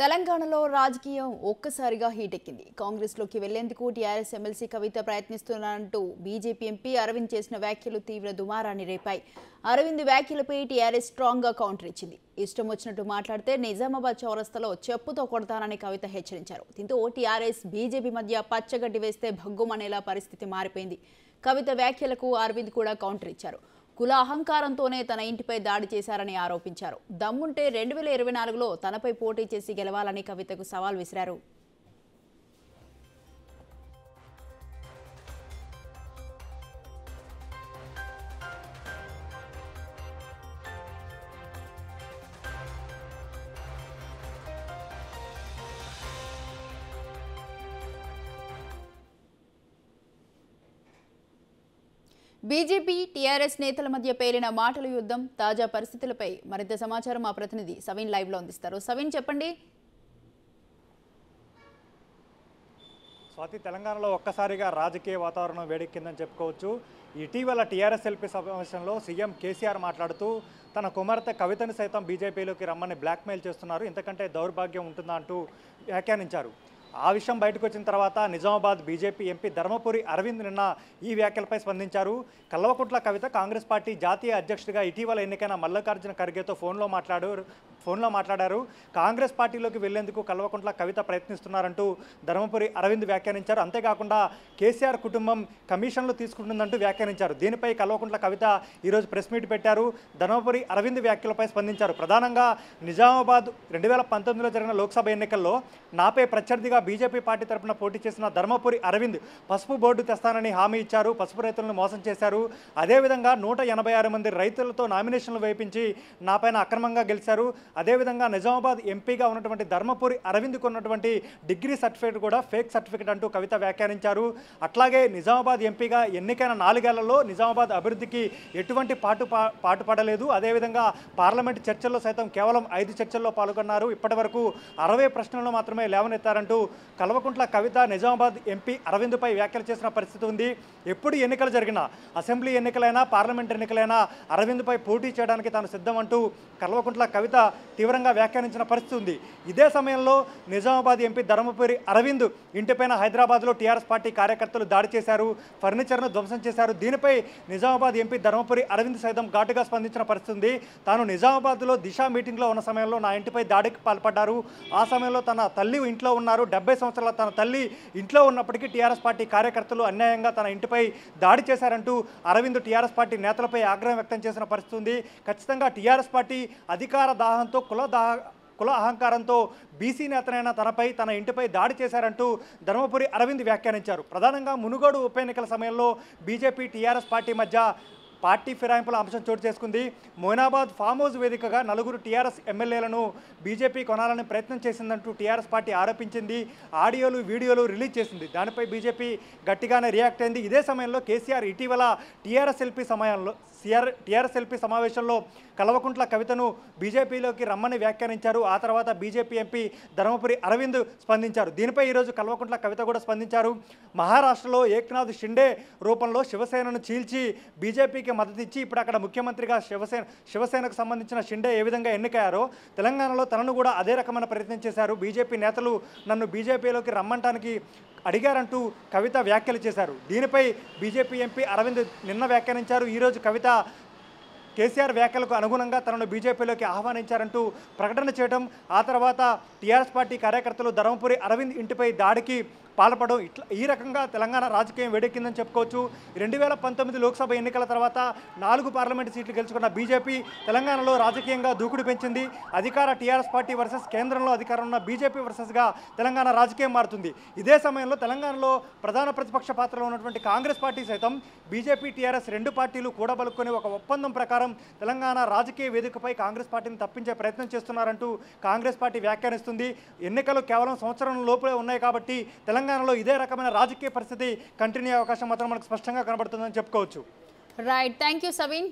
తెలంగాణలో రాజకీయం ఒక్కసారిగా హీట్ ఎక్కింది కాంగ్రెస్లోకి వెళ్లేందుకు టీఆర్ఎస్ ఎమ్మెల్సీ కవిత ప్రయత్నిస్తున్నారంటూ బీజేపీ ఎంపీ అరవింద్ చేసిన వ్యాఖ్యలు తీవ్ర దుమారాన్ని రేపాయి అరవింద్ వ్యాఖ్యలపై టీఆర్ఎస్ స్ట్రాంగ్గా కౌంటర్ ఇచ్చింది ఇష్టం వచ్చినట్టు మాట్లాడితే నిజామాబాద్ చౌరస్తాలో చెప్పుతో కొడతానని కవిత హెచ్చరించారు దీంతో టీఆర్ఎస్ బీజేపీ మధ్య పచ్చగడ్డి వేస్తే భగ్గుమనేలా పరిస్థితి మారిపోయింది కవిత వ్యాఖ్యలకు అరవింద్ కూడా కౌంటర్ ఇచ్చారు కుల అహంకారంతోనే తన ఇంటిపై దాడి చేశారని ఆరోపించారు దమ్ముంటే రెండు వేల ఇరవై నాలుగులో తనపై పోటీ చేసి గెలవాలని కవితకు సవాల్ విసిరారు బీజేపీ టీఆర్ఎస్ నేతల మధ్య పేలిన మాటల యుద్ధం తాజా పరిస్థితులపై మరింత సమాచారం మా ప్రతినిధి సవిన్ లైవ్లో అందిస్తారు సవిన్ చెప్పండి స్వాతి తెలంగాణలో ఒక్కసారిగా రాజకీయ వాతావరణం వేడెక్కిందని చెప్పుకోవచ్చు ఇటీవల టీఆర్ఎస్ ఎల్పీ సమావేశంలో సీఎం కేసీఆర్ మాట్లాడుతూ తన కుమార్తె కవితను సైతం బీజేపీలోకి రమ్మని బ్లాక్మెయిల్ చేస్తున్నారు ఇంతకంటే దౌర్భాగ్యం ఉంటుందా అంటూ వ్యాఖ్యానించారు ఆ విషయం బయటకు వచ్చిన తర్వాత నిజామాబాద్ బీజేపీ ఎంపీ ధర్మపురి అరవింద్ నిన్న ఈ వ్యాఖ్యలపై స్పందించారు కల్వకుంట్ల కవిత కాంగ్రెస్ పార్టీ జాతీయ అధ్యక్షుడిగా ఇటీవల ఎన్నికైన మల్లికార్జున ఖర్గేతో ఫోన్లో మాట్లాడు ఫోన్లో మాట్లాడారు కాంగ్రెస్ పార్టీలోకి వెళ్లేందుకు కల్వకుంట్ల కవిత ప్రయత్నిస్తున్నారంటూ ధర్మపురి అరవింద్ వ్యాఖ్యానించారు అంతేకాకుండా కేసీఆర్ కుటుంబం కమిషన్లు తీసుకుంటుందంటూ వ్యాఖ్యానించారు దీనిపై కల్వకుంట్ల కవిత ఈరోజు ప్రెస్ మీట్ పెట్టారు ధర్మపురి అరవింద్ వ్యాఖ్యలపై స్పందించారు ప్రధానంగా నిజామాబాద్ రెండు వేల పంతొమ్మిదిలో జరిగిన లోక్సభ ఎన్నికల్లో నాపై ప్రత్యర్థిగా బీజేపీ పార్టీ తరఫున పోటీ చేసిన ధర్మపురి అరవింద్ పసుపు బోర్డు తెస్తానని హామీ ఇచ్చారు పసుపు రైతులను మోసం చేశారు అదేవిధంగా నూట ఎనభై ఆరు మంది రైతులతో నామినేషన్లు వేయించి నాపైన అక్రమంగా గెలిచారు అదేవిధంగా నిజామాబాద్ ఎంపీగా ఉన్నటువంటి ధర్మపురి అరవింద్కు ఉన్నటువంటి డిగ్రీ సర్టిఫికేట్ కూడా ఫేక్ సర్టిఫికేట్ అంటూ కవిత వ్యాఖ్యానించారు అట్లాగే నిజామాబాద్ ఎంపీగా ఎన్నికైన నాలుగేళ్లలో నిజామాబాద్ అభివృద్ధికి ఎటువంటి పాటు పాటు పడలేదు అదేవిధంగా పార్లమెంట్ చర్చల్లో సైతం కేవలం ఐదు చర్చల్లో పాల్గొన్నారు ఇప్పటి వరకు అరవై ప్రశ్నలను మాత్రమే లేవనెత్తారంటూ కల్వకుంట్ల కవిత నిజామాబాద్ ఎంపీ అరవింద్పై వ్యాఖ్యలు చేసిన పరిస్థితి ఉంది ఎప్పుడు ఎన్నికలు జరిగినా అసెంబ్లీ ఎన్నికలైనా పార్లమెంట్ ఎన్నికలైనా అరవింద్పై పోటీ చేయడానికి తాను సిద్ధం అంటూ కల్వకుంట్ల కవిత తీవ్రంగా వ్యాఖ్యానించిన పరిస్థితి ఉంది ఇదే సమయంలో నిజామాబాద్ ఎంపీ ధర్మపురి అరవింద్ ఇంటిపైన హైదరాబాద్లో టీఆర్ఎస్ పార్టీ కార్యకర్తలు దాడి చేశారు ఫర్నిచర్ను ధ్వంసం చేశారు దీనిపై నిజామాబాద్ ఎంపీ ధర్మపురి అరవింద్ సైతం ఘాటుగా స్పందించిన పరిస్థితి ఉంది తాను నిజామాబాద్లో దిశ మీటింగ్లో ఉన్న సమయంలో నా ఇంటిపై దాడికి పాల్పడ్డారు ఆ సమయంలో తన తల్లి ఇంట్లో ఉన్నారు డెబ్బై సంవత్సరాల తన తల్లి ఇంట్లో ఉన్నప్పటికీ టీఆర్ఎస్ పార్టీ కార్యకర్తలు అన్యాయంగా తన ఇంటిపై దాడి చేశారంటూ అరవింద్ టీఆర్ఎస్ పార్టీ నేతలపై ఆగ్రహం వ్యక్తం చేసిన పరిస్థితి ఉంది ఖచ్చితంగా టీఆర్ఎస్ పార్టీ అధికార దాహంతో కుల దాహ కుల అహంకారంతో బీసీ నేతనైన తనపై తన ఇంటిపై దాడి చేశారంటూ ధర్మపురి అరవింద్ వ్యాఖ్యానించారు ప్రధానంగా మునుగోడు ఉప ఎన్నికల సమయంలో బీజేపీ టీఆర్ఎస్ పార్టీ మధ్య పార్టీ ఫిరాయింపుల అంశం చోటు చేసుకుంది మోయినాబాద్ ఫామ్ హౌస్ వేదికగా నలుగురు టీఆర్ఎస్ ఎమ్మెల్యేలను బీజేపీ కొనాలని ప్రయత్నం చేసిందంటూ టీఆర్ఎస్ పార్టీ ఆరోపించింది ఆడియోలు వీడియోలు రిలీజ్ చేసింది దానిపై బీజేపీ గట్టిగానే రియాక్ట్ అయింది ఇదే సమయంలో కేసీఆర్ ఇటీవల టీఆర్ఎస్ ఎల్పీ సమయంలో సిఆర్ టీఆర్ఎస్ ఎల్పీ సమావేశంలో కల్వకుంట్ల కవితను బీజేపీలోకి రమ్మని వ్యాఖ్యానించారు ఆ తర్వాత బీజేపీ ఎంపీ ధర్మపురి అరవింద్ స్పందించారు దీనిపై ఈరోజు కల్వకుంట్ల కవిత కూడా స్పందించారు మహారాష్ట్రలో ఏక్నాథ్ షిండే రూపంలో శివసేనను చీల్చి బీజేపీకి మద్దతు ఇచ్చి ఇప్పుడు అక్కడ ముఖ్యమంత్రిగా శివసేన శివసేనకు సంబంధించిన షిండే ఏ విధంగా ఎన్నికయ్యారో తెలంగాణలో తనను కూడా అదే రకమైన ప్రయత్నం చేశారు బీజేపీ నేతలు నన్ను బీజేపీలోకి రమ్మంటానికి అడిగారంటూ కవిత వ్యాఖ్యలు చేశారు దీనిపై బీజేపీ ఎంపీ అరవింద్ నిన్న వ్యాఖ్యానించారు ఈరోజు కవిత కేసీఆర్ వ్యాఖ్యలకు అనుగుణంగా తనను బీజేపీలోకి ఆహ్వానించారంటూ ప్రకటన చేయడం ఆ తర్వాత టీఆర్ఎస్ పార్టీ కార్యకర్తలు ధర్మపురి అరవింద్ ఇంటిపై దాడికి పాల్పడడం ఇట్లా ఈ రకంగా తెలంగాణ రాజకీయం వేడెక్కిందని చెప్పుకోవచ్చు రెండు వేల పంతొమ్మిది లోక్సభ ఎన్నికల తర్వాత నాలుగు పార్లమెంటు సీట్లు గెలుచుకున్న బీజేపీ తెలంగాణలో రాజకీయంగా దూకుడు పెంచింది అధికార టీఆర్ఎస్ పార్టీ వర్సెస్ కేంద్రంలో అధికారం ఉన్న బీజేపీ వర్సెస్గా తెలంగాణ రాజకీయం మారుతుంది ఇదే సమయంలో తెలంగాణలో ప్రధాన ప్రతిపక్ష పాత్రలో ఉన్నటువంటి కాంగ్రెస్ పార్టీ సైతం బీజేపీ టీఆర్ఎస్ రెండు పార్టీలు కూడబలుక్కుని ఒక ఒప్పందం ప్రకారం ప్రకారం తెలంగాణ రాజకీయ వేదికపై కాంగ్రెస్ పార్టీని తప్పించే ప్రయత్నం చేస్తున్నారంటూ కాంగ్రెస్ పార్టీ వ్యాఖ్యానిస్తుంది ఎన్నికలు కేవలం సంవత్సరం లోపలే ఉన్నాయి కాబట్టి తెలంగాణలో ఇదే రకమైన రాజకీయ పరిస్థితి కంటిన్యూ అవకాశం మాత్రం మనకు స్పష్టంగా కనబడుతుందని చెప్పుకోవచ్చు రైట్ థ్యాంక్ యూ సవీన్